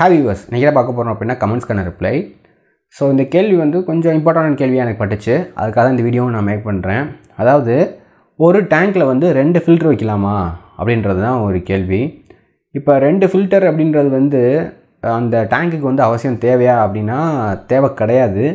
ஹேவிவர்ஸ் நீங்கள் பார்க்க போகிறோம் அப்படின்னா கமெண்ட்ஸ்க்கான ரிப்ளை ஸோ இந்த கேள்வி வந்து கொஞ்சம் இம்பார்ட்டண்டான கேள்வியாக எனக்கு பட்டுச்சு அதுக்காக இந்த வீடியோவும் நான் மேக் பண்ணுறேன் அதாவது ஒரு டேங்க்கில் வந்து ரெண்டு ஃபில்டர் வைக்கலாமா அப்படின்றது தான் ஒரு கேள்வி இப்போ ரெண்டு ஃபில்டர் அப்படின்றது வந்து அந்த டேங்க்குக்கு வந்து அவசியம் தேவையா அப்படின்னா தேவை கிடையாது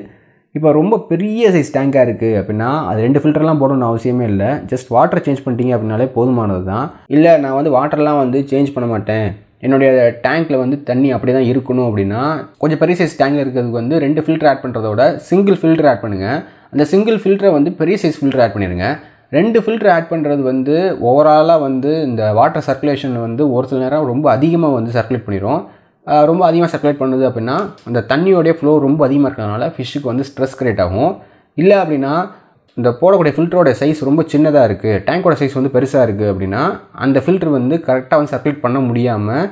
இப்போ ரொம்ப பெரிய சைஸ் டேங்காக இருக்குது அப்படின்னா அது ரெண்டு ஃபில்டர்லாம் போடணும்னு அவசியமே இல்லை ஜஸ்ட் வாட்டர் சேஞ்ச் பண்ணிட்டீங்க அப்படின்னாலே போதுமானது தான் இல்லை நான் வந்து வாட்டர்லாம் வந்து சேஞ்ச் பண்ண மாட்டேன் என்னுடைய டேங்க்கில் வந்து தண்ணி அப்படி தான் இருக்கணும் அப்படின்னா கொஞ்சம் பெரிய சைஸ் டேங்கில் இருக்கிறதுக்கு வந்து ரெண்டு ஃபில்டர் ஆட் பண்ணுறதோட சிங்கிள் ஃபில்டர் ஆட் பண்ணுங்கள் அந்த சிங்கிள் ஃபில்டரை வந்து பெரிய சைஸ் ஃபில்டர் ஆட் பண்ணிடுங்க ரெண்டு ஃபில்டர் ஆட் பண்ணுறது வந்து ஓவராலாக வந்து இந்த வாட்டர் சர்க்குலேஷன் வந்து ஒரு சில நேரம் ரொம்ப அதிகமாக வந்து சர்க்குலேட் பண்ணிடும் ரொம்ப அதிகமாக சர்க்குலேட் பண்ணுது அப்படின்னா அந்த தண்ணியோடைய ஃப்ளோ ரொம்ப அதிகமாக இருக்கிறதுனால ஃபிஷ்ஷுக்கு வந்து ஸ்ட்ரெஸ் க்ரியேட் ஆகும் இல்லை அப்படின்னா இந்த போடக்கூடிய ஃபில்டரோட சைஸ் ரொம்ப சின்னதாக இருக்குது டேங்கோட சைஸ் வந்து பெருசாக இருக்குது அப்படின்னா அந்த ஃபில்ட்ரு வந்து கரெக்டாக வந்து சர்க்குலேட் பண்ண முடியாமல்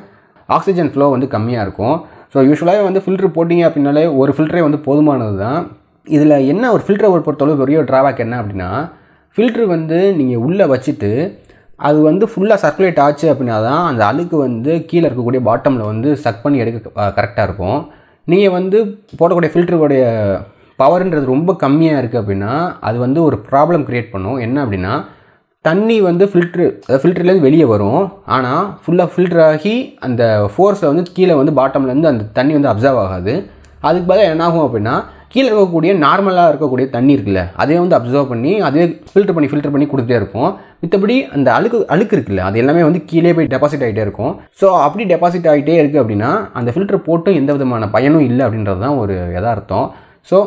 ஆக்சிஜன் ஃப்ளோ வந்து கம்மியாக இருக்கும் ஸோ யூஸ்வலாகவே வந்து ஃபில்ட்ரு போட்டிங்க அப்படின்னாலே ஒரு ஃபில்டரே வந்து போதுமானது தான் இதில் என்ன ஒரு ஃபில்டரை பொறுத்தளவு பெரிய ட்ராபேக் என்ன அப்படின்னா ஃபில்ட்ரு வந்து நீங்கள் உள்ளே வச்சுட்டு அது வந்து ஃபுல்லாக சர்க்குலேட் ஆச்சு அப்படின்னா தான் அந்த அழுக்கு வந்து கீழே இருக்கக்கூடிய பாட்டமில் வந்து சக் பண்ணி எடுக்க கரெக்டாக இருக்கும் நீங்கள் வந்து போடக்கூடிய ஃபில்டருடைய பவர்ன்றது ரொம்ப கம்மியாக இருக்குது அப்படின்னா அது வந்து ஒரு ப்ராப்ளம் க்ரியேட் பண்ணும் என்ன அப்படின்னா தண்ணி வந்து ஃபில்ட்ரு அதாவது ஃபில்டர்லேருந்து வெளியே வரும் ஆனால் ஃபுல்லாக ஃபில்டர் ஆகி அந்த ஃபோர்ஸில் வந்து கீழே வந்து பாட்டம்லேருந்து அந்த தண்ணி வந்து அப்சர்வ் ஆகாது அதுக்கு பதிலாக என்னாகும் அப்படின்னா கீழே இருக்கக்கூடிய நார்மலாக இருக்கக்கூடிய தண்ணி இருக்குல்ல அதே வந்து அப்சர்வ் பண்ணி அதே ஃபில்டர் பண்ணி ஃபில்டர் பண்ணி கொடுத்துட்டே இருக்கும் மித்தபடி அந்த அழுக்கு அழுக்கு இருக்குல்ல அது எல்லாமே வந்து கீழே போய் டெபாசிட் ஆகிட்டே இருக்கும் ஸோ அப்படி டெபாசிட் ஆகிட்டே இருக்குது அப்படின்னா அந்த ஃபில்டர் போட்டும் எந்த விதமான பயனும் இல்லை அப்படின்றது தான் ஒரு யதார்த்தம் ஸோ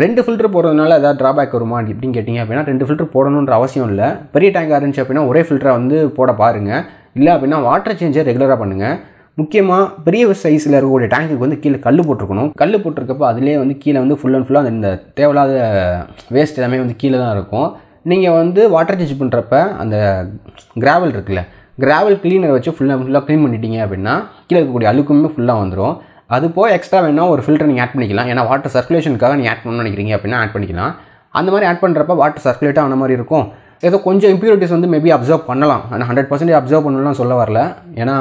ரெண்டு ஃபில்ட்ரு போடுறதுனால ஏதாவது ட்ராபேக் வருமா இப்படின்னு கேட்டிங்க அப்படின்னா ரெண்டு ஃபில்ட்ரு போடணுன்ற அவசியம் இல்லை பெரிய டேங்காக இருந்துச்சு அப்படின்னா ஒரே ஃபில்டரை வந்து போட பாருங்கள் இல்லை அப்படின்னா வாட்டர் சேஞ்சை ரெகுலராக பண்ணுங்கள் முக்கியமாக பெரிய சைஸில் இருக்கக்கூடிய டேங்க்குக்கு வந்து கீழே கல் போட்டிருக்கணும் கல் போட்டிருக்கப்போ அதிலே வந்து கீழே வந்து ஃபுல் அண்ட் ஃபுல்லாக இந்த தேவையில்லாத வேஸ்ட் எல்லாமே வந்து கீழே தான் இருக்கும் நீங்கள் வந்து வாட்டர் சேஞ்ச் பண்ணுறப்ப அந்த கிராவல் இருக்குல்ல கிராவல் கிளீனர் வச்சு ஃபுல்லாக ஃபுல்லாக க்ளீன் பண்ணிட்டீங்க அப்படின்னா கீழே இருக்கக்கூடிய அழுக்குமே ஃபுல்லாக வந்துடும் அது போக எக்ஸ்ட்ரா வேணும் ஒரு ஃபில்டர் நீங்கள் ஆட் பண்ணிக்கலாம் ஏன்னா வாட்டர் சர்க்குலேஷனுக்காக நீங்கள் ஆட் பண்ணணும்னு நினைக்கிறீங்க அப்படின்னா ஆட் பண்ணிக்கலாம் அந்த மாதிரி ஆட் பண்ணுறப்ப வாட்டர் சர்க்குலேட் ஆன மாதிரி இருக்கும் ஏதோ கொஞ்சம் இம்ப்யூரிட்டிஸ் வந்து மேபி அப்சர்வ் பண்ணலாம் ஆனால் ஹண்ட்ரட் பர்சன்டேஜ் அப்சர்வ் பண்ணலாம் சொல்ல வரல ஏன்னா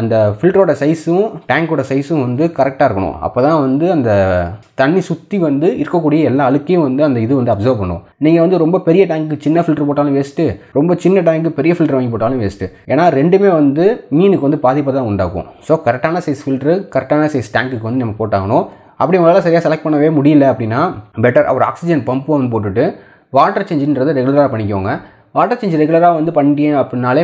அந்த ஃபில்டரோட சைஸும் டேங்க்கோட சைஸும் வந்து கரெக்டாக இருக்கணும் அப்போ தான் வந்து அந்த தண்ணி சுற்றி வந்து இருக்கக்கூடிய எல்லா அழுக்கையும் வந்து அந்த இது வந்து அப்சர்வ் பண்ணும் நீங்கள் வந்து ரொம்ப பெரிய டேங்க்கு சின்ன ஃபில்டர் போட்டாலும் வேஸ்ட்டு ரொம்ப சின்ன டேங்க்கு பெரிய ஃபில்டர் வாங்கி போட்டாலும் வேஸ்ட்டு ஏன்னா ரெண்டுமே வந்து மீனுக்கு வந்து பாதிப்பை தான் உண்டாக்கும் ஸோ கரெக்டான சைஸ் ஃபில்ட்ரு கரெக்டான சைஸ் டேங்க்குக்கு வந்து நம்ம போட்டாகணும் அப்படி உங்களால் சரியாக செலக்ட் பண்ணவே முடியல அப்படின்னா பெட்டர் ஒரு ஆக்சிஜன் பம்பு வந்து போட்டுட்டு வாட்டர் சேஞ்சுன்றதை ரெகுலராக பண்ணிக்கோங்க வாட்டர் சேஞ்ச் ரெகுலராக வந்து பண்ணிட்டீங்க அப்படின்னாலே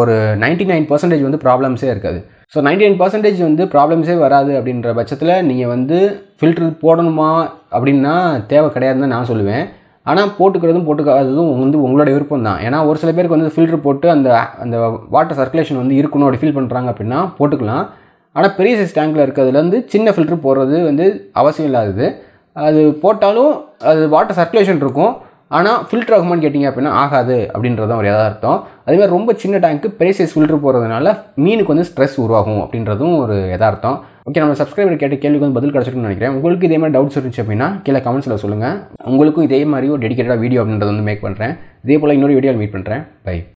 ஒரு நைன்ட்டி நைன் பர்சன்டேஜ் வந்து ப்ராப்ளம்ஸே இருக்காது ஸோ நைன்டி நைன் பர்சன்டேஜ் வந்து ப்ராப்ளம்ஸே வராது அப்படின்ற பட்சத்தில் நீங்கள் வந்து ஃபில்ட்ரு போடணுமா அப்படின்னா தேவை கிடையாதுன்னு தான் நான் சொல்லுவேன் ஆனால் போட்டுக்கிறதும் போட்டுக்காததும் வந்து உங்களோட விருப்பம் தான் ஏன்னா ஒரு சில பேருக்கு வந்து ஃபில்ட்ரு போட்டு அந்த அந்த வாட்டர் சர்க்குலேஷன் வந்து இருக்கணும் அப்படி ஃபீல் பண்ணுறாங்க அப்படின்னா போட்டுக்கலாம் ஆனால் பெரிய சைஸ் டேங்கில் இருக்கிறதுலேருந்து சின்ன ஃபில்ட்ரு போடுறது வந்து அவசியம் இல்லாதது அது போட்டாலும் அது வாட்டர் சர்க்குலேஷன் இருக்கும் ஆனால் ஃபில்டர் ஆகுமான்னு கேட்டிங்க அப்படின்னா ஆகாது அப்படின்றதும் ஒரு எதார்த்தம் அதேமாதிரி ரொம்ப சின்ன டேங்க்கு பெரிய சைஸ் ஃபில்டர் போகிறதுனால மீனுக்கு வந்து ஸ்ட்ரெஸ் உருவாகும் அப்படின்றதும் ஒரு எதார்த்தம் ஓகே நம்ம சப்ஸ்கிரைபர் கேட்ட கேள்விக்கு வந்து பதில் கிடச்சிருக்குன்னு நினைக்கிறேன் உங்களுக்கு இதே மாதிரி டவுட்ஸ் இருந்துச்சு அப்படின்னா கீழே கமெண்ட்ஸில் சொல்லுங்கள் உங்களுக்கும் இதே மாதிரி ஒரு டெடிக்கேட்டடாக வீடியோ அப்படின்றது வந்து மேக் பண்ணுறேன் இதே போல் இன்னொரு வீடியோவில் மீட் பண்ணுறேன் பை